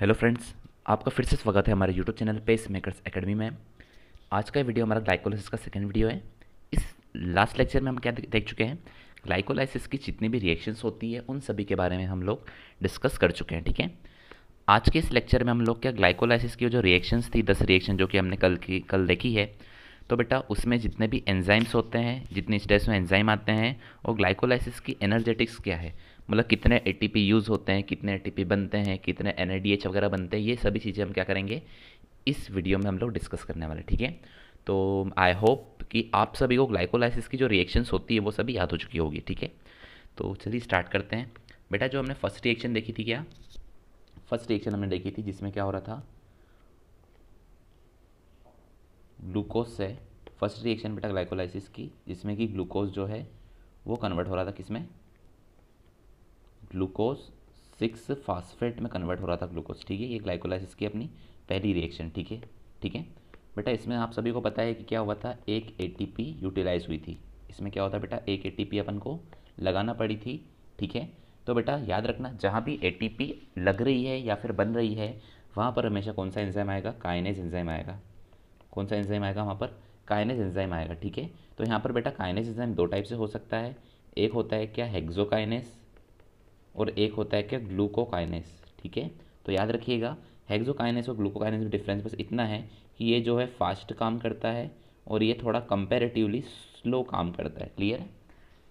hello friends आपका फिर से स्वागत है हमारे YouTube channel pace makers academy में आज का वीडियो हमारा ग्लाइकोलाइसिस का सेकंड वीडियो है इस लास्ट लेक्चर में हम क्या देख चुके हैं ग्लाइकोलाइसिस की जितनी भी रिएक्शंस होती है उन सभी के बारे में हम लोग डिस्कस कर चुके हैं ठीक है आज के इस लेक्चर में हम लोग क्या ग्लाइकोलाइसिस की जो रिएक्शंस थी दस रिएक्शन जो कि हमने कल की कल देखी है तो बेटा उसमें जितने भी एंजाइम्स होते हैं जितने स्टेस में एंजाइम आते हैं और ग्लाइकोलाइसिस की एनर्जेटिक्स क्या है मतलब कितने ए यूज़ होते हैं कितने ए बनते हैं कितने एन वगैरह बनते हैं ये सभी चीज़ें हम क्या करेंगे इस वीडियो में हम लोग डिस्कस करने वाले ठीक है तो आई होप कि आप सभी को ग्लाइकोलाइसिस की जो रिएक्शंस होती है वो सभी याद हो चुकी होगी ठीक है तो चलिए स्टार्ट करते हैं बेटा जो हमने फर्स्ट रिएक्शन देखी थी क्या फर्स्ट रिएक्शन हमने देखी थी जिसमें क्या हो रहा था ग्लूकोज से फर्स्ट रिएक्शन बेटा ग्लाइकोलाइसिस की जिसमें कि ग्लूकोज जो है वो कन्वर्ट हो रहा था किसमें ग्लूकोज सिक्स फास्फेट में कन्वर्ट हो रहा था ग्लूकोज ठीक है ये ग्लाइकोलाइसिस की अपनी पहली रिएक्शन ठीक है ठीक है बेटा इसमें आप सभी को पता है कि क्या हुआ था एक एटीपी यूटिलाइज हुई थी इसमें क्या होता बेटा एक एटीपी अपन को लगाना पड़ी थी ठीक है तो बेटा याद रखना जहाँ भी एटीपी लग रही है या फिर बन रही है वहाँ पर हमेशा कौन सा एंजाइम आएगा काइनेज एंजाइम आएगा कौन सा एंजाइम आएगा वहाँ पर काइनेज एंजाइम आएगा ठीक है तो यहाँ पर बेटा काइनेज एंजाइम दो टाइप से हो सकता है एक होता है क्या हेक्सोकाइनेस और एक होता है क्या ग्लूकोकाइनेस ठीक है तो याद रखिएगा हेक्सोकाइनेस और ग्लूकोकाइनेस में डिफरेंस बस इतना है कि ये जो है फास्ट काम करता है और ये थोड़ा कंपेरेटिवली स्लो काम करता है क्लियर है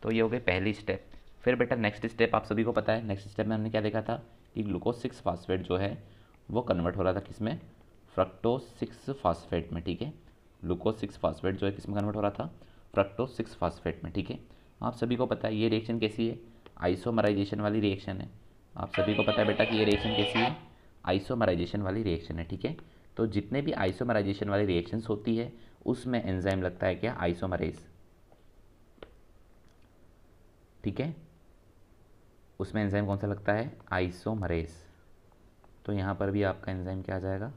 तो ये हो गए पहली स्टेप फिर बेटा नेक्स्ट स्टेप आप सभी को पता है नेक्स्ट स्टेप में हमने क्या देखा था कि ग्लूकोज सिक्स फास्फेट जो है वो कन्वर्ट हो रहा था किस में फ्रक्टोज सिक्स फास्फेट में ठीक है ग्लूकोज सिक्स फास्फेट जो है किस में कन्वर्ट हो रहा था फ्रक्टोज सिक्स फास्फेट में ठीक है आप सभी को पता है ये रिएक्शन कैसी है आइसोमराइजेशन वाली रिएक्शन है आप सभी को पता है बेटा कि ये रिएक्शन कैसी है आइसोमराइजेशन वाली रिएक्शन है ठीक है तो जितने भी आइसोमराइजेशन वाली रिएक्शंस होती है उसमें एंजाइम लगता है क्या आइसोमराइज ठीक है उसमें एंजाइम कौन सा लगता है आइसोमरेज तो यहाँ पर भी आपका एंजाइम क्या आ जाएगा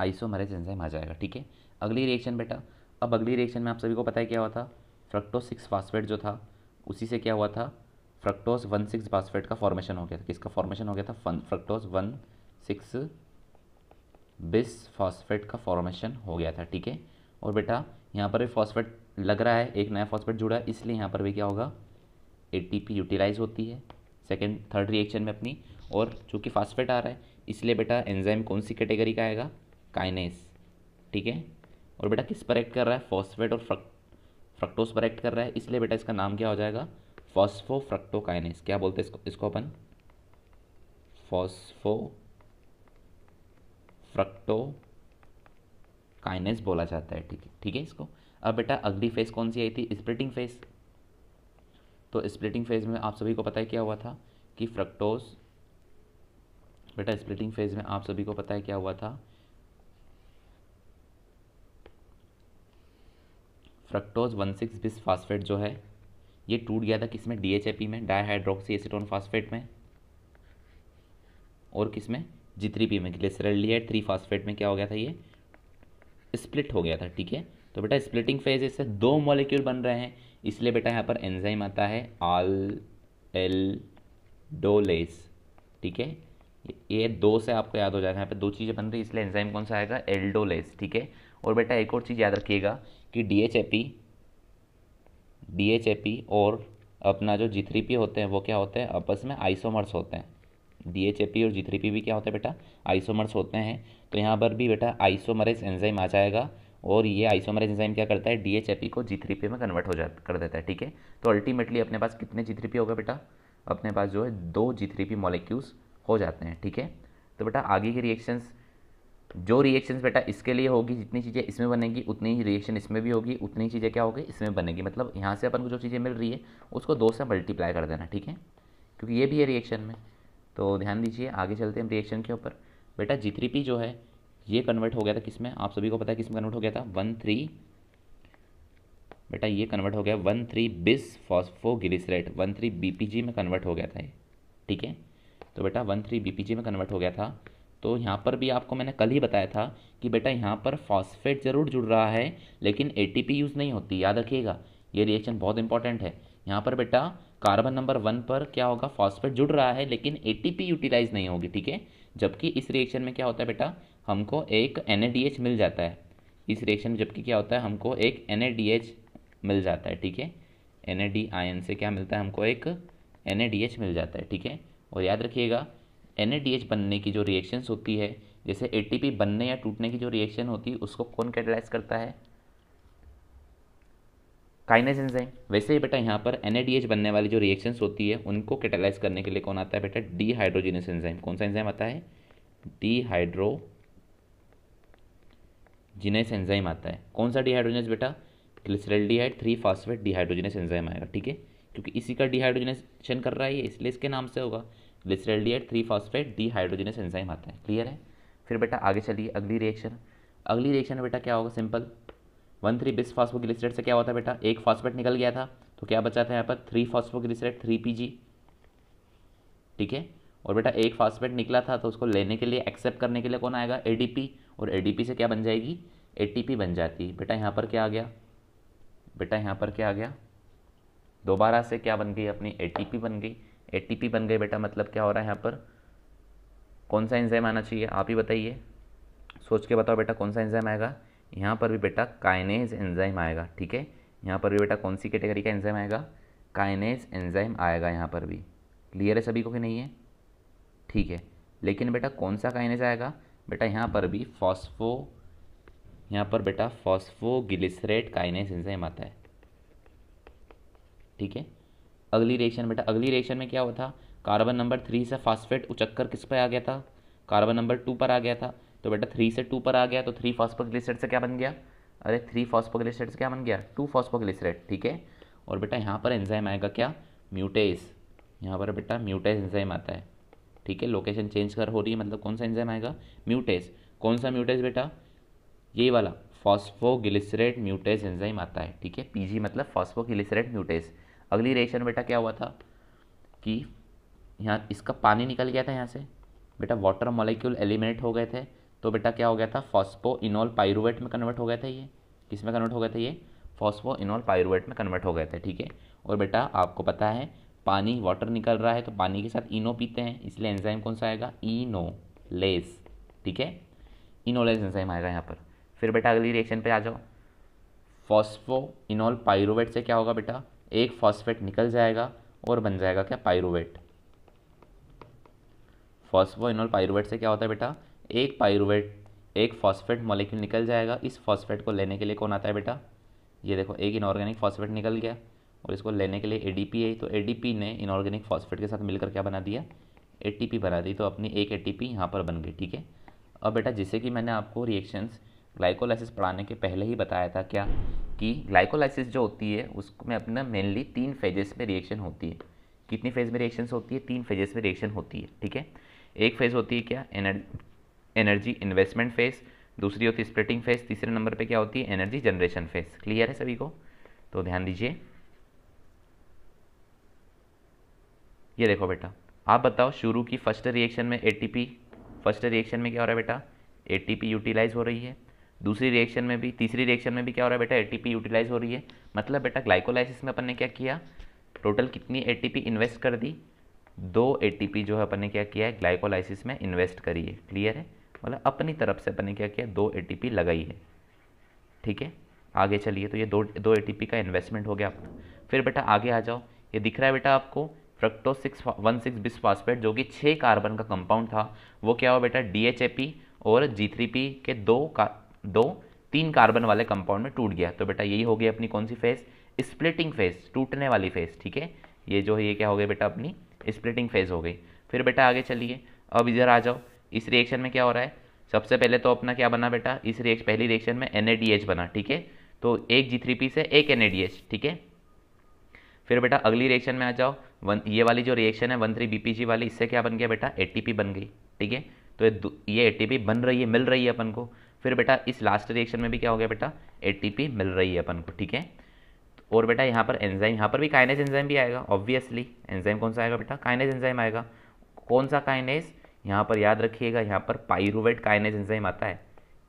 आइसोमरेज एंजाइम आ जाएगा ठीक है अगली रिएक्शन बेटा अब अगली रिएक्शन में आप सभी को पता है क्या हुआ था फ्रक्टोसिक्स फास्फेट जो था उसी से क्या हुआ था फ्रक्टोज वन सिक्स बासफेट का फॉर्मेशन हो गया था किसका फॉर्मेशन हो गया था fructose one six bis phosphate का फॉर्मेशन हो गया था ठीक है और बेटा यहाँ पर भी फॉस्फेट लग रहा है एक नया फॉस्फेट जुड़ा है इसलिए यहाँ पर भी क्या होगा पी यूटिलाइज होती है सेकेंड थर्ड रिएक्शन में अपनी और चूँकि फॉस्फेट आ रहा है इसलिए बेटा एंजाइम कौन सी कैटेगरी का आएगा काइनेस ठीक है और बेटा किस पर एक्ट कर रहा है फॉस्फेट और फ्रक फ्रक्टोस पर एक्ट कर रहा है इसलिए बेटा इसका नाम क्या हो जाएगा फॉस्फो फ्रक्टोकाइनेस क्या बोलते हैं इसको इसको अपन फॉस्फो फ्रक्टोकाइनेस बोला जाता है ठीक है ठीक है इसको अब बेटा अगली फेज कौन सी आई थी स्प्लिटिंग फेज तो स्प्लिटिंग फेज में आप सभी को पता है क्या हुआ था कि फ्रक्टोज बेटा स्प्लिटिंग फेज में आप सभी को पता है क्या हुआ था fructose one six bis phosphate जो है ये टूट गया था किस में डी में डाईहाइड्रोक्सी एसिटोन फास्फेट में और किस में जित्री पी में लिया थ्री फास्फेट में क्या हो गया था ये स्प्लिट हो गया था ठीक है तो बेटा स्प्लिटिंग फेज इससे दो मॉलिक्यूल बन रहे हैं इसलिए बेटा यहाँ पर एंजाइम आता है आल एल डोलेस ठीक है ये दो से आपको याद हो जाएगा यहाँ पे दो चीज़ें बन रही है इसलिए एंजाइम कौन सा आएगा एल्डोलेस ठीक है और बेटा एक और चीज़ याद रखिएगा कि D H A P D H A P और अपना जो जी थ्री पी होते हैं वो क्या होते हैं आपस में आइसोमर्स होते हैं डी एच ए पी और जी थ्री पी भी क्या होते हैं बेटा आइसोमर्स होते हैं तो यहाँ पर भी बेटा आइसोमरेज एंजाइम आ जाएगा और ये आइसोमरेज एंजाइम क्या करता है डी एच ए पी को जी थ्री पी में कन्वर्ट हो जा कर देता है ठीक है तो अल्टीमेटली अपने पास कितने जी थ्री पी हो गए बेटा अपने पास जो है दो जी थ्री पी मॉलिक्यूल्स हो जाते हैं ठीक है तो बेटा आगे के रिएक्शंस जो रिएक्शंस बेटा इसके लिए होगी जितनी चीज़ें इसमें बनेगी उतनी ही रिएक्शन इसमें भी होगी उतनी चीज़ें क्या होगी इसमें बनेगी मतलब यहाँ से अपन को जो चीज़ें मिल रही है उसको दो से मल्टीप्लाई कर देना ठीक है क्योंकि ये भी है रिएक्शन में तो ध्यान दीजिए आगे चलते हैं रिएक्शन के ऊपर बेटा जी जो है ये कन्वर्ट हो गया था किस में आप सभी को पता है किस में कन्वर्ट हो गया था वन थ्री बेटा ये कन्वर्ट हो गया one three bis phosphoglycerate one three B में कन्वर्ट हो गया था ये ठीक है तो बेटा वन थ्री बी में कन्वर्ट हो गया था तो यहाँ पर भी आपको मैंने कल ही बताया था कि बेटा यहाँ पर फॉस्फेट ज़रूर जुड़ रहा है लेकिन ए यूज़ नहीं होती याद रखिएगा ये रिएक्शन बहुत इंपॉर्टेंट है यहाँ पर बेटा कार्बन नंबर वन पर क्या होगा फॉस्फेट जुड़ रहा है लेकिन ए यूटिलाइज नहीं होगी ठीक है जबकि इस रिएक्शन में क्या होता है बेटा हमको एक एन मिल जाता है इस रिएक्शन में जबकि क्या होता है हमको एक एन मिल जाता है ठीक है एन आयन से क्या मिलता है हमको एक एन मिल जाता है ठीक है और याद रखिएगा एन बनने की जो रिएक्शंस होती है जैसे एटीपी बनने या टूटने की जो रिएक्शन होती है उसको कौन कैटलाइज करता है काइनेज एंजाइम वैसे ही बेटा यहाँ पर एन बनने वाली जो रिएक्शंस होती है उनको कैटलाइज करने के लिए कौन आता है बेटा डीहाइड्रोजिनस एंजाइम कौन सा एंजाइम आता है डीहाइड्रो जिनेस एंजाइम आता है कौन सा डिहाइड्रोजनस बेटा glyceraldehyde three phosphate dehydrogenase enzyme आएगा ठीक है क्योंकि इसी का डिहाइड्रोजनेशन कर रहा है ये इसलिए इसके नाम से होगा एट three phosphate dehydrogenase enzyme आता है क्लियर है फिर बेटा आगे चलिए अगली रिएक्शन अगली रिएक्शन में बेटा क्या होगा simple one three bis phosphoglycerate से क्या होता है बेटा एक फॉस्फेट निकल गया था तो क्या बचा था यहाँ पर three phosphoglycerate three P G ठीक है और बेटा एक फॉस्फेट निकला था तो उसको लेने के लिए एक्सेप्ट करने के लिए कौन आएगा ए और ए से क्या बन जाएगी ए बन जाती है बेटा यहाँ पर क्या आ गया बेटा यहाँ पर क्या आ गया दोबारा से क्या बन गई अपनी ए बन गई ए बन गए बेटा मतलब क्या हो रहा है यहाँ पर कौन सा एंजाइम आना चाहिए आप ही बताइए सोच के बताओ बेटा कौन सा एंजाइम आएगा यहाँ पर भी बेटा काइनेज एंजाइम आएगा ठीक है यहाँ पर भी बेटा कौन सी कैटेगरी का एंजाइम आएगा काइनेज एंजाइम आएगा यहाँ पर भी क्लियर है सभी को कि नहीं है ठीक है लेकिन बेटा कौन सा काइनेज आएगा बेटा यहाँ पर भी फॉस्फो यहाँ पर बेटा गिलिसरेट काइनेज एंजाइम आता है ठीक है अगली रिएक्शन बेटा अगली रिएक्शन में क्या हुआ था कार्बन नंबर थ्री से फास्फेट उचक्कर किस पर आ गया था कार्बन नंबर टू पर आ गया था तो बेटा थ्री से टू पर आ गया तो थ्री फॉस्पोग्लिसरेट से क्या बन गया अरे थ्री फॉस्पोग्लिसरेट से क्या बन गया टू फॉस्पोग्लिसरेट ठीक है और बेटा यहाँ पर एंजाइम आएगा क्या म्यूटेस यहाँ पर बेटा म्यूटेज एंजाइम आता है ठीक है लोकेशन चेंज कर हो रही है मतलब कौन सा एंजाइम आएगा म्यूटेस कौन सा म्यूटेस बेटा ये वाला फॉस्फोगिलिसरेट म्यूटेज एंजाइम आता है ठीक है पीजी मतलब फॉस्फोगिलिसरेट म्यूटेस अगली रिएक्शन बेटा क्या हुआ था कि यहाँ इसका पानी निकल गया था यहाँ से बेटा वाटर मॉलिक्यूल एलिमिनेट हो गए थे तो बेटा क्या हो गया था फॉस्फो इनोल पायरुवेट में कन्वर्ट हो गए थे ये किस में कन्वर्ट हो गए थे ये फॉस्पो इनोल पायरुवेट में कन्वर्ट हो गए थे ठीक है और बेटा आपको पता है पानी वाटर निकल रहा है तो पानी के साथ इनो पीते हैं इसलिए एंजाइम कौन सा आएगा इनो लेस ठीक है इनोलेस एंजाइम आएगा यहाँ पर फिर बेटा अगली रिएक्शन पे आ जाओ फॉस्फो इनोल पायरोवेट से क्या होगा बेटा एक फॉस्फेट निकल जाएगा और बन जाएगा क्या पायरुवेट फॉस्फोइनोल पायरुवेट से क्या होता है बेटा एक पायरुवेट एक फॉस्फेट मॉलिक्यूल निकल जाएगा इस फॉस्फेट को लेने के लिए कौन आता है बेटा ये देखो एक इनऑर्गेनिक फॉस्फेट निकल गया और इसको लेने के लिए ए पी आई तो पी ने इनऑर्गेनिक फॉस्फेट के साथ मिलकर क्या बना दिया पी बना दी तो अपनी एक पी यहाँ पर बन गई ठीक है अब बेटा जिससे कि मैंने आपको रिएक्शंस ग्लाइकोलाइसिस पढ़ाने के पहले ही बताया था क्या कि ग्लाइकोलाइसिस जो होती है उसमें अपना मेनली तीन फेजेस में रिएक्शन होती है कितनी फेज में रिएक्शन होती है तीन फेजेस में रिएक्शन होती है ठीक है एक फेज़ होती है क्या एनर्जी एनर्जी इन्वेस्टमेंट फेज़ दूसरी होती है स्प्लिटिंग फेज़ तीसरे नंबर पे क्या होती है एनर्जी जनरेशन फेज़ क्लियर है सभी को तो ध्यान दीजिए ये देखो बेटा आप बताओ शुरू की फर्स्ट रिएक्शन में एटीपी फर्स्ट रिएक्शन में क्या हो रहा है बेटा एटीपी यूटिलाइज हो रही है दूसरी रिएक्शन में भी तीसरी रिएक्शन में भी क्या हो रहा है बेटा एटीपी यूटिलाइज हो रही है मतलब बेटा ग्लाइकोलाइसिस में अपन ने क्या किया टोटल कितनी एटीपी इन्वेस्ट कर दी दो एटीपी जो है अपन ने क्या किया है ग्लाइकोलाइसिस में इन्वेस्ट करी है क्लियर है मतलब अपनी तरफ से अपन ने क्या किया दो ए लगाई है ठीक है आगे चलिए तो ये दो दो ए का इन्वेस्टमेंट हो गया आपका फिर बेटा आगे आ जाओ ये दिख रहा है बेटा आपको fructo six one six bisphosphate जो कि छः कार्बन का कंपाउंड था वो क्या हुआ बेटा डी एच ए पी और जी थ्री पी के दो दो तीन कार्बन वाले कंपाउंड में टूट गया तो बेटा यही हो गया अपनी कौन सी फेज स्प्लिटिंग फेज टूटने वाली फेज ठीक है ये जो है ये क्या हो गया बेटा अपनी स्प्लिटिंग फेज हो गई फिर बेटा आगे चलिए अब इधर आ जाओ इस रिएक्शन में क्या हो रहा है सबसे पहले तो अपना क्या बना बेटा इस रिएक्शन पहली रिएक्शन में एन बना ठीक है तो एक जी थ्री पी से एक एन ठीक है फिर बेटा अगली रिएक्शन में आ जाओ वन ये वाली जो रिएक्शन है वन थ्री जी वाली इससे क्या बन गया बेटा ए बन गई ठीक है तो ये ए बन रही है मिल रही है अपन को फिर बेटा इस लास्ट रिएक्शन में भी क्या हो गया बेटा एटीपी मिल रही है अपन को ठीक है तो और बेटा यहाँ पर एंजाइम यहाँ पर भी काइनेज एंजाइम भी आएगा ऑब्वियसली एंजाइम कौन सा आएगा बेटा काइनेज एंजाइम आएगा कौन सा काइनेज यहाँ पर याद रखिएगा यहाँ पर पाइरोवेट काइनेज एंजाइम आता है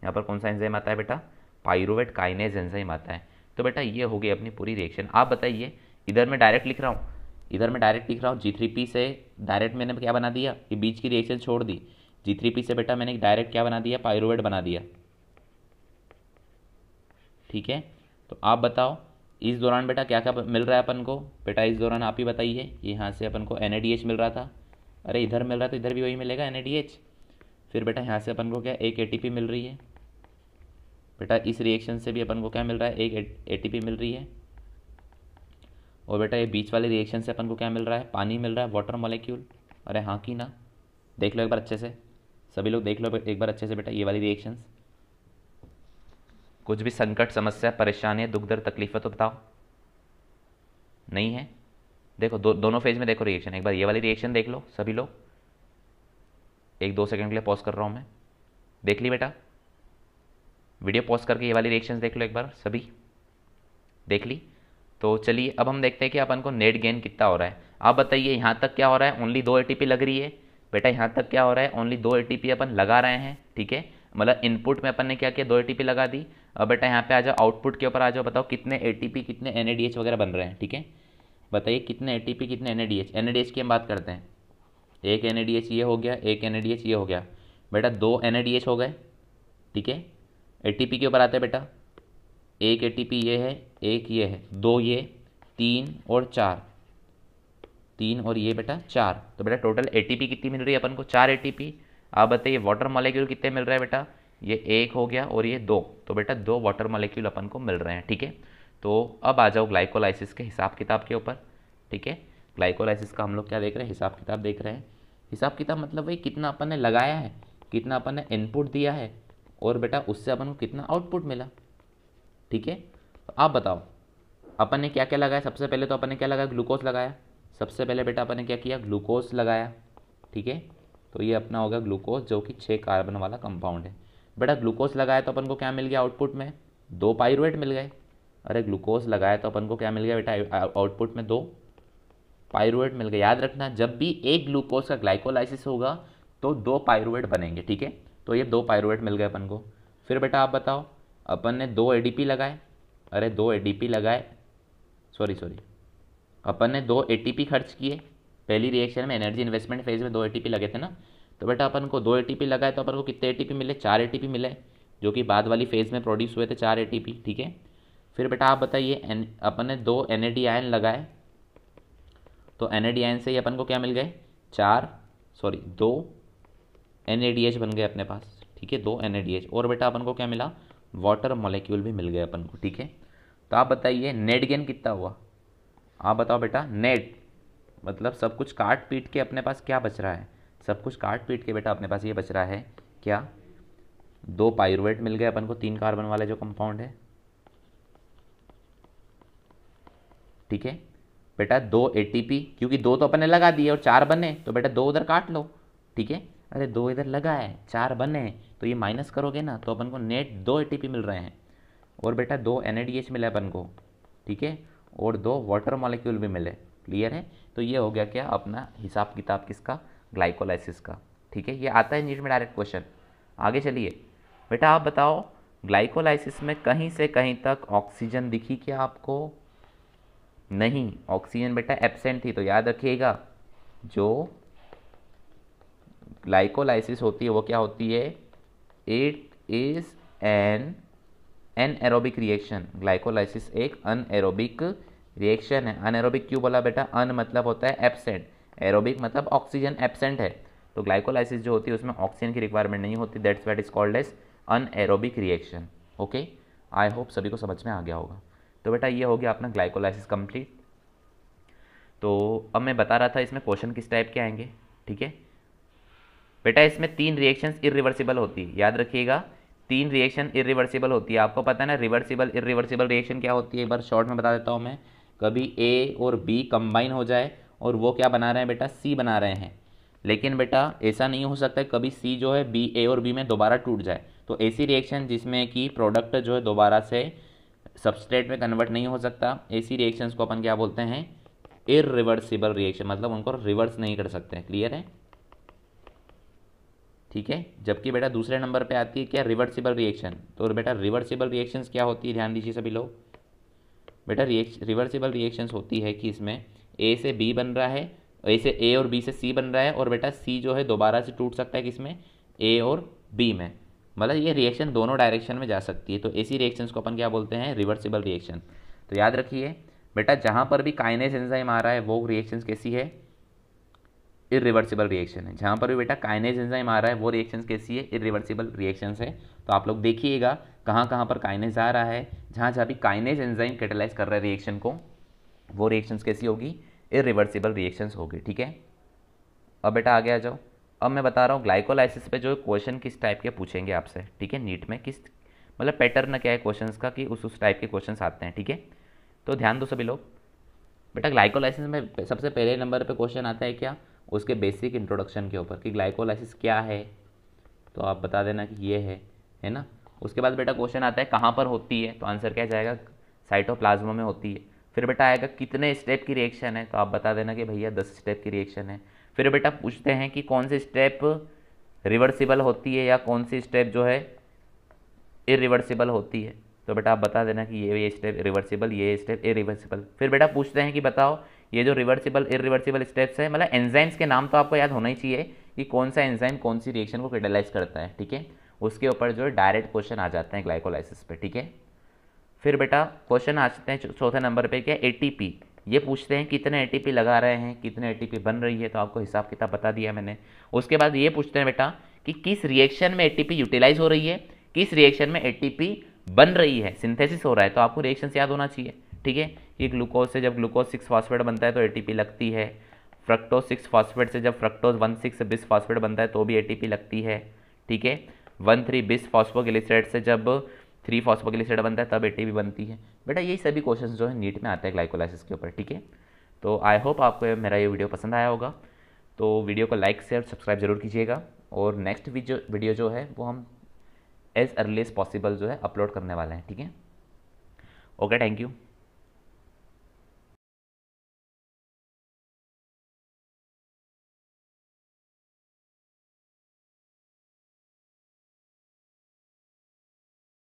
यहाँ पर कौन सा एंजाइम आता है बेटा पाइरोवेट काइनेज एंजाइम आता है तो बेटा ये हो गई अपनी पूरी रिएक्शन आप बताइए इधर मैं डायरेक्ट लिख रहा हूँ इधर मैं डायरेक्ट लिख रहा हूँ जी थ्री पी से डायरेक्ट मैंने क्या बना दिया ये बीच की रिएक्शन छोड़ दी जी थ्री पी से बेटा मैंने डायरेक्ट क्या बना दिया पायरुवेट बना दिया ठीक है तो आप बताओ इस दौरान बेटा क्या क्या मिल रहा है अपन को बेटा इस दौरान आप ही बताइए यहाँ से अपन को एन मिल रहा था अरे इधर मिल रहा तो इधर भी वही मिलेगा एन फिर बेटा यहाँ से अपन को क्या एक ए मिल रही है बेटा इस रिएक्शन से भी अपन को क्या मिल रहा है एक ए मिल रही है और बेटा ये बीच वाले रिएक्शन से अपन को क्या मिल रहा है पानी मिल रहा है वाटर मॉलिक्यूल अरे हाँ की ना देख लो एक बार अच्छे से सभी लोग देख लो एक बार अच्छे से बेटा ये वाली रिएक्शंस कुछ भी संकट समस्या परेशानी दुख दर्द तकलीफ है तो बताओ नहीं है देखो दो, दोनों फेज में देखो रिएक्शन एक बार ये वाली रिएक्शन देख लो सभी लोग एक दो सेकंड के लिए पॉज कर रहा हूं मैं देख ली बेटा वीडियो पॉज करके ये वाली रिएक्शन देख लो एक बार सभी देख ली तो चलिए अब हम देखते हैं कि अपन को नेट गेन कितना हो रहा है आप बताइए यहां तक क्या हो रहा है ओनली दो ए लग रही है बेटा यहां तक क्या हो रहा है ओनली दो ए अपन लगा रहे हैं ठीक है मतलब इनपुट में अपन ने क्या किया दो ए लगा दी अब बेटा यहाँ पे आ जाओ आउटपुट के ऊपर आ जाओ बताओ कितने ए कितने एन वगैरह बन रहे हैं ठीक है बताइए कितने ए कितने एन ए की हम बात करते हैं एक एन ये हो गया एक एन ये हो गया बेटा दो एन हो गए ठीक है ए के ऊपर आता है बेटा एक ए ये है एक ये है दो ये तीन और चार तीन और ये बेटा चार तो बेटा टोटल ए कितनी मिल रही है अपन को चार ए आप बताइए वाटर मॉलिक्यूल कितने मिल रहा है बेटा ये एक हो गया और ये दो तो बेटा दो वाटर मॉलिक्यूल अपन को मिल रहे हैं ठीक है तो अब आ जाओ ग्लाइकोलाइसिस के हिसाब किताब के ऊपर ठीक है ग्लाइकोलाइसिस का हम लोग क्या देख रहे हैं हिसाब किताब देख रहे हैं हिसाब किताब मतलब वही कितना अपन ने लगाया है कितना अपन ने इनपुट दिया है और बेटा उससे अपन को कितना आउटपुट मिला ठीक है तो आप बताओ अपन ने क्या क्या लगाया सबसे पहले तो अपन ने क्या लगाया ग्लूकोज लगाया सबसे पहले बेटा अपन ने क्या किया ग्लूकोज लगाया ठीक है तो ये अपना होगा ग्लूकोज जो कि छः कार्बन वाला कंपाउंड है बेटा ग्लूकोज लगाया तो अपन को क्या मिल गया आउटपुट में दो पाइरुवेट मिल गए अरे ग्लूकोज लगाया तो अपन को क्या मिल गया बेटा आउटपुट में दो पाइरुवेट मिल गया याद रखना जब भी एक ग्लूकोज का ग्लाइकोलाइसिस होगा तो दो पाइरुवेट बनेंगे ठीक है तो ये दो पाइरुवेट मिल गए अपन को फिर बेटा आप बताओ अपन ने दो पी लगाए अरे दो पी लगाए सॉरी सॉरी अपन ने दो पी खर्च किए पहली रिएक्शन में एनर्जी इन्वेस्टमेंट फेज में दो पी लगे थे ना तो बेटा अपन को दो ए लगाए तो अपन को कितने ए मिले चार ए मिले जो कि बाद वाली फेज़ में प्रोड्यूस हुए थे चार ए ठीक है फिर बेटा आप बताइए एन अपन ने दो एन आयन लगाए तो एन आयन से ही अपन को क्या मिल गए चार सॉरी दो एन बन गए अपने पास ठीक है दो एन और बेटा अपन को क्या मिला वाटर मोलिक्यूल भी मिल गए अपन को ठीक है तो आप बताइए नेट गेन कितना हुआ आप बताओ बेटा नेट मतलब सब कुछ काट पीट के अपने पास क्या बच रहा है सब कुछ काट पीट के बेटा अपने पास ये बच रहा है क्या दो पायरुवेट मिल गए अपन को तीन कार्बन वाला जो कंपाउंड है ठीक है बेटा दो एटीपी क्योंकि दो तो अपन ने लगा दिए और चार बने तो बेटा दो उधर काट लो ठीक है अरे दो इधर लगा है चार बने तो ये माइनस करोगे ना तो अपन को नेट दो ए मिल रहे हैं और बेटा दो एन मिला अपन को ठीक है और दो वाटर मॉलिक्यूल भी मिले क्लियर है तो ये हो गया क्या अपना हिसाब किताब किसका ग्लाइकोलाइसिस का ठीक है ये आता है नीट में डायरेक्ट क्वेश्चन आगे चलिए बेटा आप बताओ ग्लाइकोलाइसिस में कहीं से कहीं तक ऑक्सीजन दिखी क्या आपको नहीं ऑक्सीजन बेटा एबसेंट थी तो याद रखिएगा जो ग्लाइकोलाइसिस होती है वो क्या होती है it is an anaerobic reaction glycolysis एक अन एरोबिक रिएक्शन है अन एरोबिक क्यों बोला बेटा अन मतलब होता है एबसेंट एरोबिक मतलब ऑक्सीजन एबसेंट है तो ग्लाइकोलाइसिस जो होती है उसमें ऑक्सीजन की रिक्वायरमेंट नहीं होती that's what is called as anaerobic reaction okay I hope सभी को समझ में आ गया होगा तो बेटा ये हो गया अपना ग्लाइकोलाइसिस कंप्लीट तो अब मैं बता रहा था इसमें क्वेश्चन किस टाइप के आएंगे ठीक है बेटा इसमें तीन रिएक्शन इरिवर्सिबल होती है याद रखिएगा तीन रिएक्शन इरिवर्सिबल होती है आपको पता है ना रिवर्सिबल इरिवर्सिबल रिएक्शन क्या होती है एक बार शॉर्ट में बता देता हूँ मैं कभी ए और बी कंबाइन हो जाए और वो क्या बना रहे हैं बेटा सी बना रहे हैं लेकिन बेटा ऐसा नहीं हो सकता कभी सी जो है बी ए और बी में दोबारा टूट जाए तो ऐसी रिएक्शन जिसमें कि प्रोडक्ट जो है दोबारा से सबस्ट्रेट में कन्वर्ट नहीं हो सकता ऐसी रिएक्शंस को अपन क्या बोलते हैं इरिवर्सिबल रिएक्शन मतलब उनको रिवर्स नहीं कर सकते क्लियर है ठीक है जबकि बेटा दूसरे नंबर पे आती है क्या रिवर्सिबल रिएक्शन तो बेटा रिवर्सिबल रिएक्शंस क्या होती है ध्यान दीजिए सभी लोग बेटा रिएक्श रिवर्सिबल रिएक्शंस होती है कि इसमें ए से बी बन रहा है ए से ए और बी से सी बन रहा है और बेटा सी जो है दोबारा से टूट सकता है किसमें ए और बी में मतलब ये रिएक्शन दोनों डायरेक्शन में जा सकती है तो ऐसी रिएक्शंस को अपन क्या बोलते हैं रिवर्सिबल रिएक्शन तो याद रखिए बेटा जहाँ पर भी काइनेस एंजाइम आ रहा है वो रिएक्शंस कैसी है इरिवर्सिबल रिएक्शन है जहाँ पर भी बेटा काइनेज एंजाइम आ रहा है वो रिएक्शन कैसी है इरिवर्सिबल रिएक्शन है तो आप लोग देखिएगा कहाँ कहाँ पर काइनेज आ रहा है जहाँ जहाँ भी काइनेज एंजाइम कैटेलाइज कर रहा है रिएक्शन को वो रिएक्शंस कैसी होगी इरिवर्सिबल रिएक्शंस होगी ठीक है अब बेटा आगे आ जाओ अब मैं बता रहा हूँ ग्लाइकोलाइसिस पे जो क्वेश्चन किस टाइप के पूछेंगे आपसे ठीक है नीट में किस मतलब पैटर्न क्या है क्वेश्चन का कि उस उस टाइप के क्वेश्चन आते हैं ठीक है तो ध्यान दो सभी लोग बेटा ग्लाइकोलाइसिस में सबसे पहले नंबर पर क्वेश्चन आता है क्या उसके बेसिक इंट्रोडक्शन के ऊपर कि ग्लाइकोलाइसिस क्या है तो आप बता देना कि ये है है ना उसके बाद बेटा क्वेश्चन आता है कहाँ पर होती है तो आंसर क्या जाएगा साइटोप्लाज्मा में होती है फिर बेटा आएगा कितने स्टेप की रिएक्शन है तो आप बता देना कि भैया दस स्टेप की रिएक्शन है फिर बेटा पूछते हैं कि कौन सी स्टेप रिवर्सिबल होती है या कौन सी स्टेप जो है इरिवर्सिबल होती है तो बेटा आप बता देना कि ये ये स्टेप रिवर्सिबल ये स्टेप इरिवर्सिबल फिर बेटा पूछते हैं कि बताओ ये जो रिवर्सिबल इरिवर्सिबल स्टेप्स है मतलब एंजाइम्स के नाम तो आपको याद होना ही चाहिए कि कौन सा एंजाइम कौन सी रिएक्शन को कैटलाइज करता है ठीक है उसके ऊपर जो डायरेक्ट क्वेश्चन आ जाते हैं ग्लाइकोलाइसिस पे ठीक है फिर बेटा क्वेश्चन आ सकते हैं चौथे नंबर पे क्या ए ये पूछते हैं कितने ए लगा रहे हैं कितने ए बन रही है तो आपको हिसाब किताब बता दिया मैंने उसके बाद ये पूछते हैं बेटा कि किस रिएक्शन में ए यूटिलाइज हो रही है किस रिएक्शन में ए बन रही है सिंथेसिस हो रहा है तो आपको रिएक्शन याद होना चाहिए ठीक है ये ग्लूकोज से जब ग्लूकोज सिक्स फॉस्फेट बनता है तो ए लगती है फ्रक्टोज सिक्स फॉस्फेट से जब fructose one six bis phosphate बनता है तो भी ए लगती है ठीक है वन थ्री बिस फॉस्फोगिलिसरेट से जब थ्री फॉस्फोगिलिसराइड बनता है तब ए भी बनती है बेटा यही सभी क्वेश्चन जो है नीट में आते हैं ग्लाइकोलाइसिस के ऊपर ठीक है तो आई होप आपको मेरा ये वीडियो पसंद आया होगा तो वीडियो को लाइक शेयर सब्सक्राइब जरूर कीजिएगा और नेक्स्ट वीडियो जो है वो हम एज अर्ली एज पॉसिबल जो है अपलोड करने वाले हैं ठीक है ओके थैंक यू